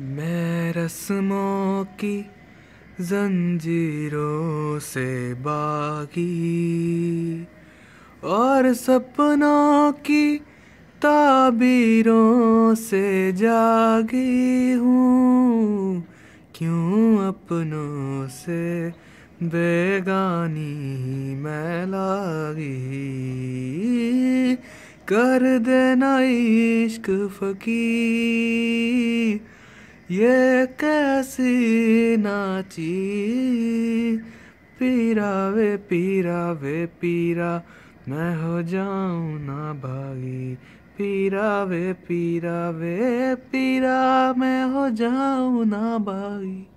मैं रस्मों की जंजीरों से बागी और सपनों की ताबीरों से जागी हूँ क्यों अपनों से बेगानी मैं लागी कर देना इश्क फकीर ये कैसी नाची पीरा वे पीरा वे पीरा मैं हो जाऊँ ना भागी पीरा वे पीरा मैं हो जाऊँ ना भागी